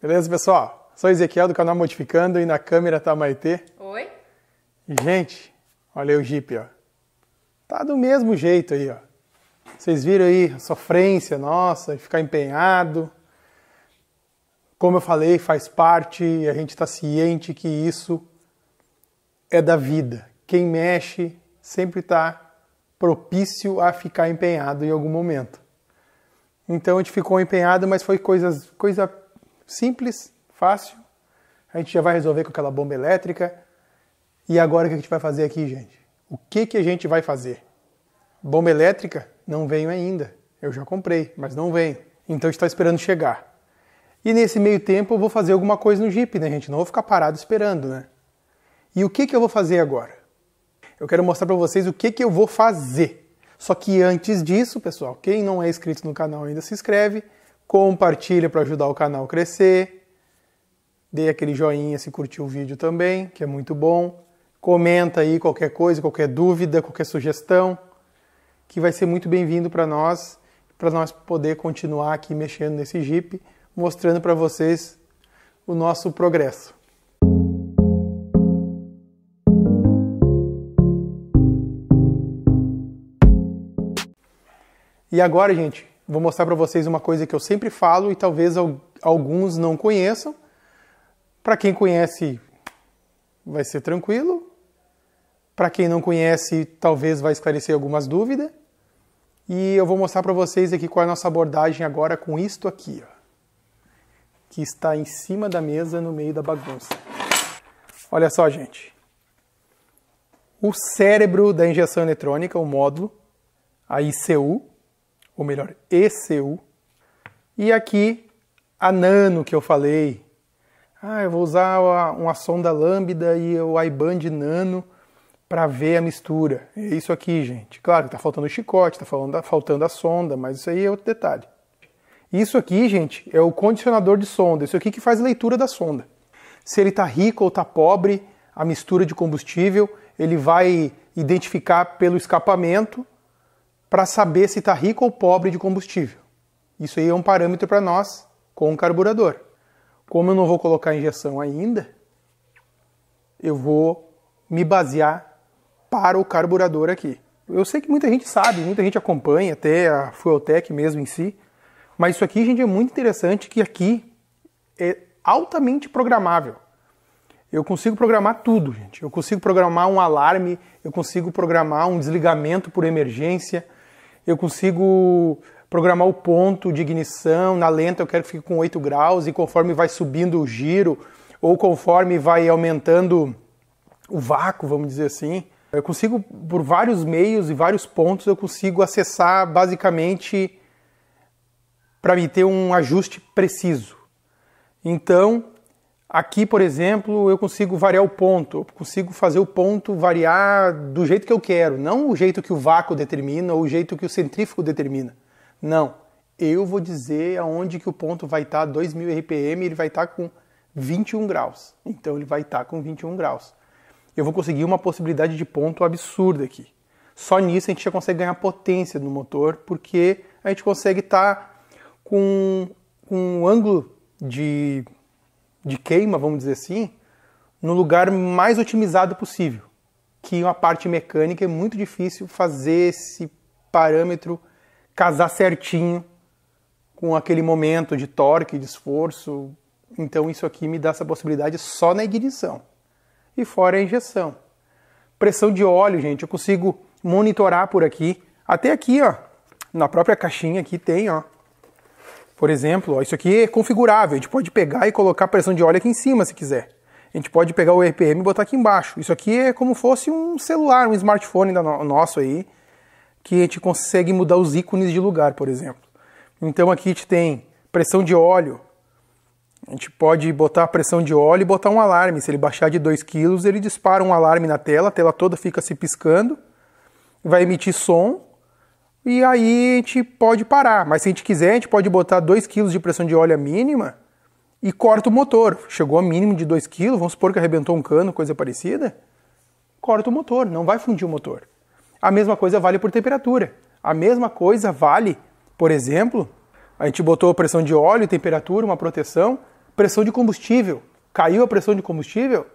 Beleza, pessoal? Sou Ezequiel do canal Modificando e na câmera tá a Maitê. Oi. gente, olha aí o Jeep, ó. Tá do mesmo jeito aí, ó. Vocês viram aí a sofrência nossa, ficar empenhado. Como eu falei, faz parte e a gente está ciente que isso é da vida. Quem mexe sempre está propício a ficar empenhado em algum momento. Então a gente ficou empenhado, mas foi coisas, coisa Simples, fácil. A gente já vai resolver com aquela bomba elétrica. E agora o que a gente vai fazer aqui, gente? O que, que a gente vai fazer? Bomba elétrica? Não venho ainda. Eu já comprei, mas não vem. Então está esperando chegar. E nesse meio tempo eu vou fazer alguma coisa no Jeep, né, gente? Não vou ficar parado esperando, né? E o que, que eu vou fazer agora? Eu quero mostrar para vocês o que, que eu vou fazer. Só que antes disso, pessoal, quem não é inscrito no canal ainda se inscreve compartilha para ajudar o canal a crescer, dê aquele joinha se curtiu o vídeo também, que é muito bom. Comenta aí qualquer coisa, qualquer dúvida, qualquer sugestão, que vai ser muito bem-vindo para nós, para nós poder continuar aqui mexendo nesse Jeep, mostrando para vocês o nosso progresso. E agora, gente, vou mostrar para vocês uma coisa que eu sempre falo e talvez alguns não conheçam. Para quem conhece, vai ser tranquilo. Para quem não conhece, talvez vai esclarecer algumas dúvidas. E eu vou mostrar para vocês aqui qual é a nossa abordagem agora com isto aqui, ó, que está em cima da mesa no meio da bagunça. Olha só, gente. O cérebro da injeção eletrônica, o módulo, a ICU, ou melhor, ECU. E aqui a nano que eu falei. Ah, eu vou usar uma sonda lambda e o iBand nano para ver a mistura. É isso aqui, gente. Claro que está faltando o chicote, está faltando a sonda, mas isso aí é outro detalhe. Isso aqui, gente, é o condicionador de sonda. Isso aqui que faz leitura da sonda. Se ele está rico ou está pobre, a mistura de combustível, ele vai identificar pelo escapamento para saber se está rico ou pobre de combustível. Isso aí é um parâmetro para nós com o carburador. Como eu não vou colocar injeção ainda, eu vou me basear para o carburador aqui. Eu sei que muita gente sabe, muita gente acompanha, até a Fueltech mesmo em si, mas isso aqui, gente, é muito interessante que aqui é altamente programável. Eu consigo programar tudo, gente. Eu consigo programar um alarme, eu consigo programar um desligamento por emergência, eu consigo programar o ponto de ignição, na lenta eu quero que fique com 8 graus e conforme vai subindo o giro ou conforme vai aumentando o vácuo, vamos dizer assim, eu consigo por vários meios e vários pontos eu consigo acessar basicamente para me ter um ajuste preciso. Então, Aqui, por exemplo, eu consigo variar o ponto, eu consigo fazer o ponto variar do jeito que eu quero, não o jeito que o vácuo determina ou o jeito que o centrífugo determina. Não, eu vou dizer aonde que o ponto vai estar tá 2000 RPM, ele vai estar tá com 21 graus. Então ele vai estar tá com 21 graus. Eu vou conseguir uma possibilidade de ponto absurda aqui. Só nisso a gente já consegue ganhar potência no motor, porque a gente consegue estar tá com, com um ângulo de de queima, vamos dizer assim, no lugar mais otimizado possível. Que uma parte mecânica é muito difícil fazer esse parâmetro casar certinho com aquele momento de torque, de esforço. Então isso aqui me dá essa possibilidade só na ignição. E fora a injeção. Pressão de óleo, gente, eu consigo monitorar por aqui. Até aqui, ó, na própria caixinha aqui tem, ó, por exemplo, ó, isso aqui é configurável, a gente pode pegar e colocar a pressão de óleo aqui em cima se quiser. A gente pode pegar o RPM e botar aqui embaixo. Isso aqui é como fosse um celular, um smartphone no nosso aí, que a gente consegue mudar os ícones de lugar, por exemplo. Então aqui a gente tem pressão de óleo. A gente pode botar a pressão de óleo e botar um alarme. Se ele baixar de 2 kg, ele dispara um alarme na tela, a tela toda fica se piscando, vai emitir som e aí a gente pode parar. Mas se a gente quiser, a gente pode botar 2 kg de pressão de óleo mínima e corta o motor. Chegou a mínimo de 2 kg, vamos supor que arrebentou um cano, coisa parecida, corta o motor, não vai fundir o motor. A mesma coisa vale por temperatura. A mesma coisa vale, por exemplo, a gente botou pressão de óleo, temperatura, uma proteção, pressão de combustível. Caiu a pressão de combustível,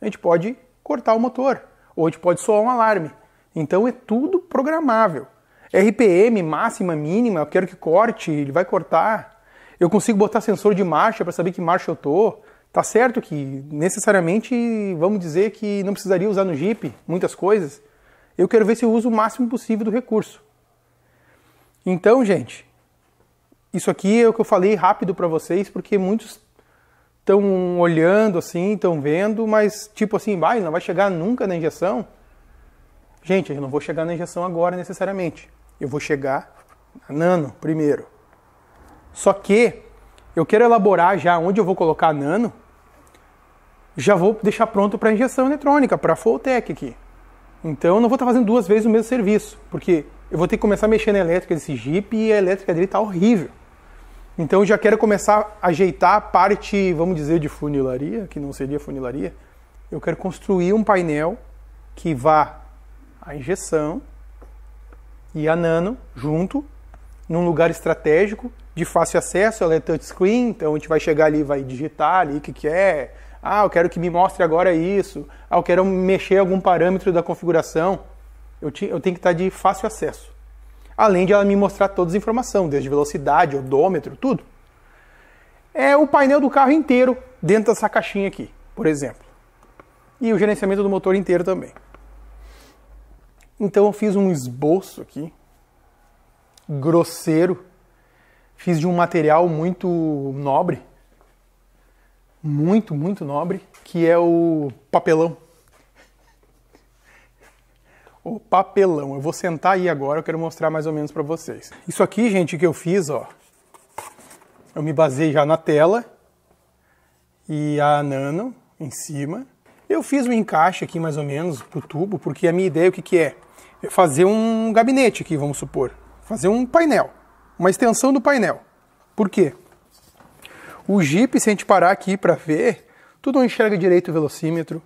a gente pode cortar o motor, ou a gente pode soar um alarme. Então é tudo programável. RPM, máxima, mínima, eu quero que corte, ele vai cortar. Eu consigo botar sensor de marcha para saber que marcha eu tô. Tá certo que necessariamente vamos dizer que não precisaria usar no Jeep muitas coisas. Eu quero ver se eu uso o máximo possível do recurso. Então, gente, isso aqui é o que eu falei rápido para vocês, porque muitos estão olhando assim, estão vendo, mas tipo assim, vai, não vai chegar nunca na injeção. Gente, eu não vou chegar na injeção agora necessariamente eu vou chegar a nano primeiro. Só que eu quero elaborar já onde eu vou colocar a nano, já vou deixar pronto para injeção eletrônica, para a Foltec aqui. Então eu não vou estar tá fazendo duas vezes o mesmo serviço, porque eu vou ter que começar a mexer na elétrica desse Jeep e a elétrica dele está horrível. Então eu já quero começar a ajeitar a parte, vamos dizer, de funilaria, que não seria funilaria. Eu quero construir um painel que vá à injeção, e a Nano junto, num lugar estratégico, de fácil acesso, ela é touchscreen, então a gente vai chegar ali, vai digitar ali o que, que é, ah, eu quero que me mostre agora isso, ah, eu quero mexer algum parâmetro da configuração, eu, te, eu tenho que estar de fácil acesso. Além de ela me mostrar todas as informações, desde velocidade, odômetro, tudo. É o painel do carro inteiro dentro dessa caixinha aqui, por exemplo. E o gerenciamento do motor inteiro também. Então eu fiz um esboço aqui, grosseiro, fiz de um material muito nobre, muito, muito nobre, que é o papelão. O papelão. Eu vou sentar aí agora, eu quero mostrar mais ou menos para vocês. Isso aqui, gente, que eu fiz, ó. Eu me basei já na tela e a nano em cima. Eu fiz o um encaixe aqui mais ou menos pro tubo, porque a minha ideia é o que que é? fazer um gabinete aqui, vamos supor. Fazer um painel, uma extensão do painel. Por quê? O Jeep, se a gente parar aqui para ver, tudo não enxerga direito o velocímetro.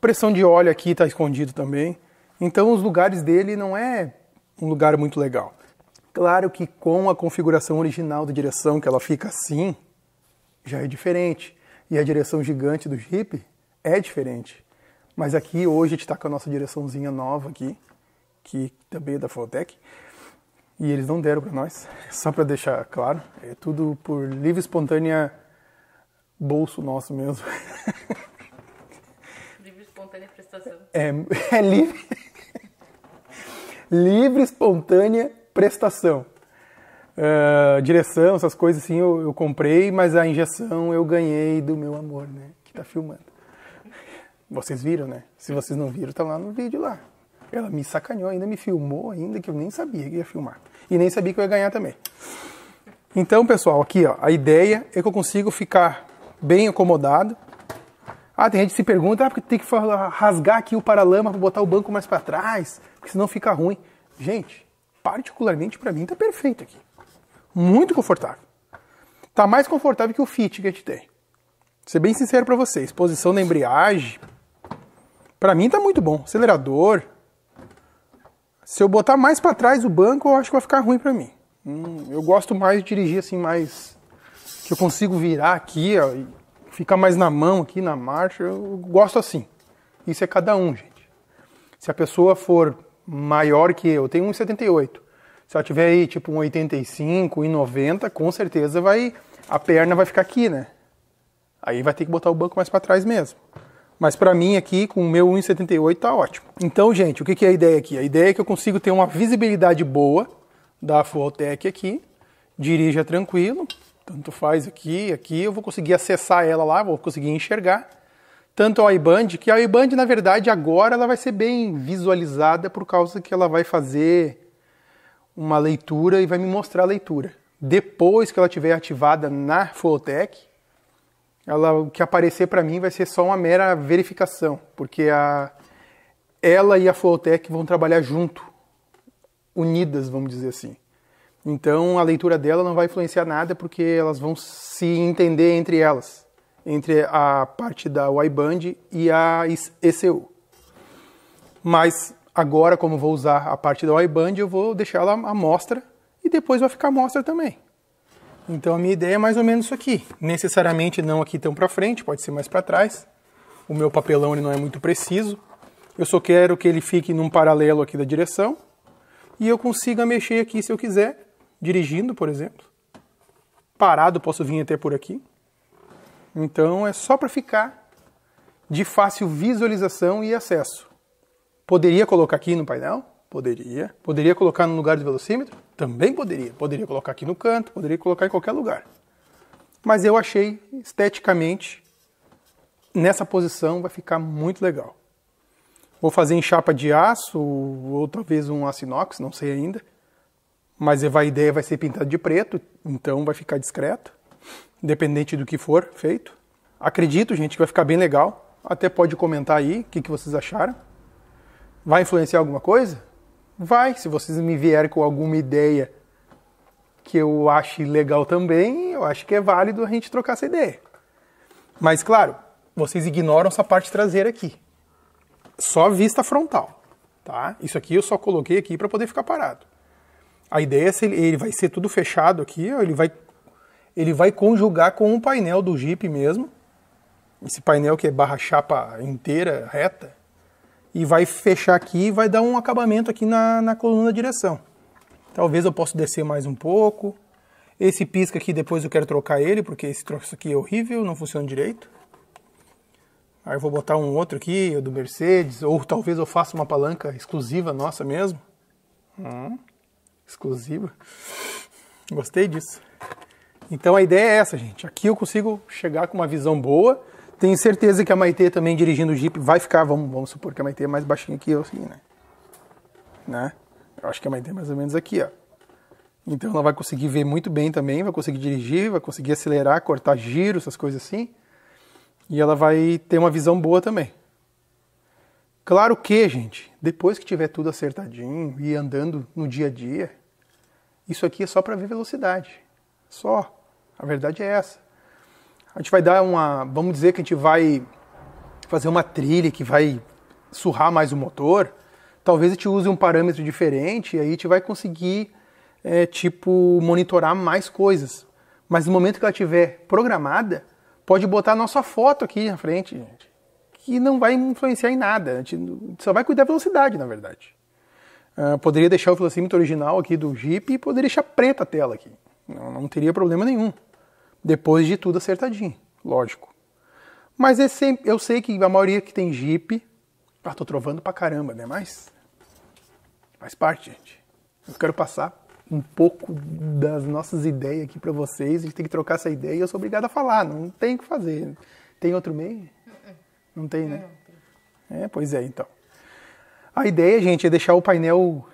Pressão de óleo aqui está escondido também. Então os lugares dele não é um lugar muito legal. Claro que com a configuração original da direção, que ela fica assim, já é diferente. E a direção gigante do Jeep é diferente. Mas aqui hoje a gente está com a nossa direçãozinha nova aqui que também é da Faltec. E eles não deram para nós, só para deixar claro. É tudo por livre espontânea bolso nosso mesmo. Livre espontânea prestação. É, é livre. livre espontânea prestação. Uh, direção, essas coisas assim eu, eu, comprei, mas a injeção eu ganhei do meu amor, né? Que tá filmando. Vocês viram, né? Se vocês não viram, tá lá no vídeo lá. Ela me sacaneou, ainda me filmou, ainda que eu nem sabia que ia filmar. E nem sabia que eu ia ganhar também. Então, pessoal, aqui ó, a ideia é que eu consigo ficar bem acomodado. Ah, tem gente que se pergunta, ah, porque tem que rasgar aqui o paralama para botar o banco mais para trás, porque senão fica ruim. Gente, particularmente para mim tá perfeito aqui. Muito confortável. Tá mais confortável que o Fit que a gente tem. Vou ser bem sincero para vocês, posição da embreagem, para mim tá muito bom. Acelerador, se eu botar mais para trás o banco, eu acho que vai ficar ruim para mim. Hum, eu gosto mais de dirigir assim, mais que eu consigo virar aqui, ó, ficar mais na mão aqui, na marcha. Eu gosto assim. Isso é cada um, gente. Se a pessoa for maior que eu, eu tenho 1,78. Se ela tiver aí tipo 1,85, 1,90, com certeza vai a perna vai ficar aqui, né? Aí vai ter que botar o banco mais para trás mesmo. Mas para mim aqui, com o meu 1,78 tá ótimo. Então, gente, o que é a ideia aqui? A ideia é que eu consigo ter uma visibilidade boa da Fualtec aqui, dirija tranquilo, tanto faz aqui, aqui, eu vou conseguir acessar ela lá, vou conseguir enxergar. Tanto a iBand, que a iBand, na verdade, agora ela vai ser bem visualizada por causa que ela vai fazer uma leitura e vai me mostrar a leitura. Depois que ela estiver ativada na Fuotec, ela, o que aparecer para mim vai ser só uma mera verificação, porque a, ela e a Flowtech vão trabalhar junto, unidas, vamos dizer assim. Então a leitura dela não vai influenciar nada, porque elas vão se entender entre elas, entre a parte da Y-band e a ECU. Mas agora, como vou usar a parte da Y-band, eu vou deixar ela à mostra e depois vai ficar à mostra também. Então a minha ideia é mais ou menos isso aqui. Necessariamente não aqui tão para frente, pode ser mais para trás. O meu papelão ele não é muito preciso. Eu só quero que ele fique num paralelo aqui da direção e eu consiga mexer aqui se eu quiser, dirigindo, por exemplo. Parado posso vir até por aqui. Então é só para ficar de fácil visualização e acesso. Poderia colocar aqui no painel? Poderia. Poderia colocar no lugar do velocímetro? Também poderia. Poderia colocar aqui no canto, poderia colocar em qualquer lugar. Mas eu achei esteticamente, nessa posição vai ficar muito legal. Vou fazer em chapa de aço, ou talvez um aço inox, não sei ainda. Mas a ideia vai ser pintada de preto, então vai ficar discreto, independente do que for feito. Acredito, gente, que vai ficar bem legal. Até pode comentar aí o que, que vocês acharam. Vai influenciar alguma coisa? Vai, se vocês me vierem com alguma ideia que eu ache legal também, eu acho que é válido a gente trocar essa ideia. Mas claro, vocês ignoram essa parte traseira aqui. Só vista frontal, tá? Isso aqui eu só coloquei aqui para poder ficar parado. A ideia é se ele, ele vai ser tudo fechado aqui, ele vai ele vai conjugar com o painel do Jeep mesmo. Esse painel que é barra chapa inteira, reta, e vai fechar aqui e vai dar um acabamento aqui na, na coluna da direção. Talvez eu possa descer mais um pouco. Esse pisca aqui depois eu quero trocar ele, porque esse troço aqui é horrível, não funciona direito. Aí eu vou botar um outro aqui, o do Mercedes, ou talvez eu faça uma palanca exclusiva nossa mesmo. Hum, exclusiva. Gostei disso. Então a ideia é essa, gente. Aqui eu consigo chegar com uma visão boa tenho certeza que a Maitê também dirigindo o Jeep vai ficar, vamos, vamos supor que a Maitê é mais baixinha que eu, assim, né? né? Eu acho que a Maitê é mais ou menos aqui, ó. Então ela vai conseguir ver muito bem também, vai conseguir dirigir, vai conseguir acelerar, cortar giro, essas coisas assim. E ela vai ter uma visão boa também. Claro que, gente, depois que tiver tudo acertadinho e andando no dia a dia, isso aqui é só para ver velocidade. Só. A verdade é essa. A gente vai dar uma. Vamos dizer que a gente vai fazer uma trilha que vai surrar mais o motor. Talvez a gente use um parâmetro diferente e aí a gente vai conseguir, é, tipo, monitorar mais coisas. Mas no momento que ela estiver programada, pode botar a nossa foto aqui na frente, gente. Que não vai influenciar em nada. A gente só vai cuidar da velocidade, na verdade. Uh, poderia deixar o velocímetro original aqui do Jeep e poderia deixar preta a tela aqui. Não, não teria problema nenhum. Depois de tudo acertadinho, lógico. Mas esse, é eu sei que a maioria que tem Jeep. Ah, tô trovando pra caramba, né? Mas. Faz parte, gente. Eu quero passar um pouco das nossas ideias aqui para vocês. A gente tem que trocar essa ideia e eu sou obrigado a falar. Não tem o que fazer. Tem outro meio? Não tem, né? É, pois é, então. A ideia, gente, é deixar o painel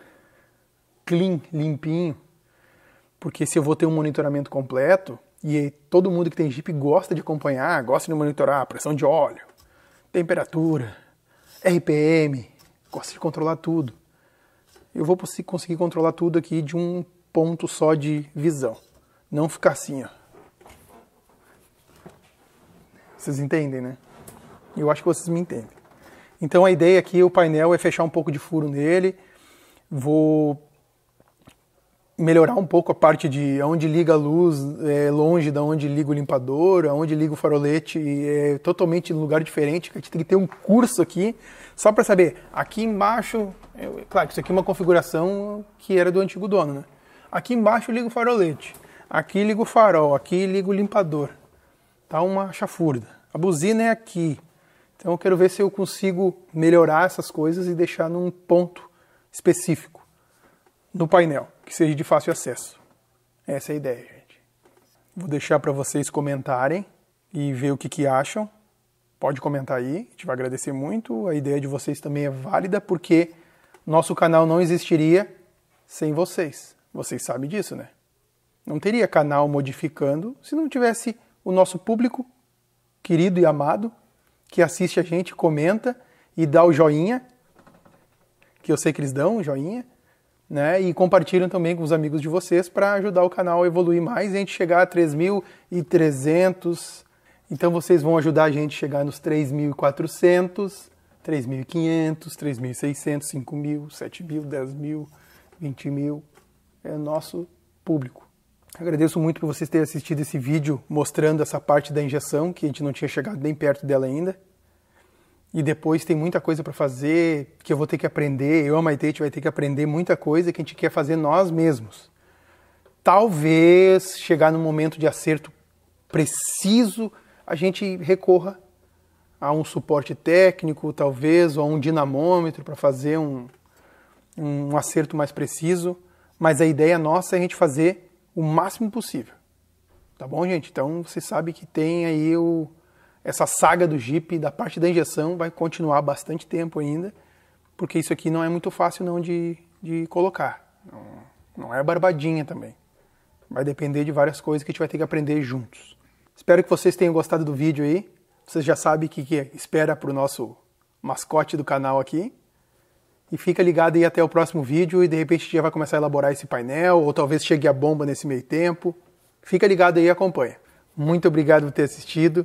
clean, limpinho. Porque se eu vou ter um monitoramento completo, e todo mundo que tem Jeep gosta de acompanhar, gosta de monitorar a pressão de óleo, temperatura, RPM, gosta de controlar tudo. Eu vou conseguir controlar tudo aqui de um ponto só de visão. Não ficar assim, ó. Vocês entendem, né? Eu acho que vocês me entendem. Então a ideia aqui, o painel, é fechar um pouco de furo nele. Vou melhorar um pouco a parte de onde liga a luz, é, longe da onde liga o limpador, aonde liga o farolete, é totalmente num lugar diferente, que a gente tem que ter um curso aqui, só para saber, aqui embaixo, eu, é, claro que isso aqui é uma configuração que era do antigo dono, né? Aqui embaixo liga o farolete, aqui liga o farol, aqui liga o limpador. Tá uma chafurda. A buzina é aqui. Então eu quero ver se eu consigo melhorar essas coisas e deixar num ponto específico no painel, que seja de fácil acesso. Essa é a ideia, gente. Vou deixar para vocês comentarem e ver o que, que acham. Pode comentar aí, a gente vai agradecer muito. A ideia de vocês também é válida, porque nosso canal não existiria sem vocês. Vocês sabem disso, né? Não teria canal modificando se não tivesse o nosso público querido e amado que assiste a gente, comenta e dá o joinha, que eu sei que eles dão, o joinha né? E compartilham também com os amigos de vocês para ajudar o canal a evoluir mais e a gente chegar a 3.300. Então vocês vão ajudar a gente a chegar nos 3.400, 3.500, 3.600, 5.000, 7.000, 10.000, 20.000. É nosso público. Agradeço muito por vocês terem assistido esse vídeo mostrando essa parte da injeção, que a gente não tinha chegado nem perto dela ainda e depois tem muita coisa para fazer que eu vou ter que aprender, eu, a Maitê, vai ter que aprender muita coisa que a gente quer fazer nós mesmos. Talvez chegar num momento de acerto preciso, a gente recorra a um suporte técnico, talvez, ou a um dinamômetro para fazer um, um acerto mais preciso, mas a ideia nossa é a gente fazer o máximo possível. Tá bom, gente? Então você sabe que tem aí o essa saga do Jeep, da parte da injeção, vai continuar bastante tempo ainda, porque isso aqui não é muito fácil não de, de colocar. Não, não é barbadinha também. Vai depender de várias coisas que a gente vai ter que aprender juntos. Espero que vocês tenham gostado do vídeo aí. Vocês já sabem o que, que é. espera para o nosso mascote do canal aqui. E fica ligado aí até o próximo vídeo e de repente já vai começar a elaborar esse painel, ou talvez chegue a bomba nesse meio tempo. Fica ligado aí e acompanha. Muito obrigado por ter assistido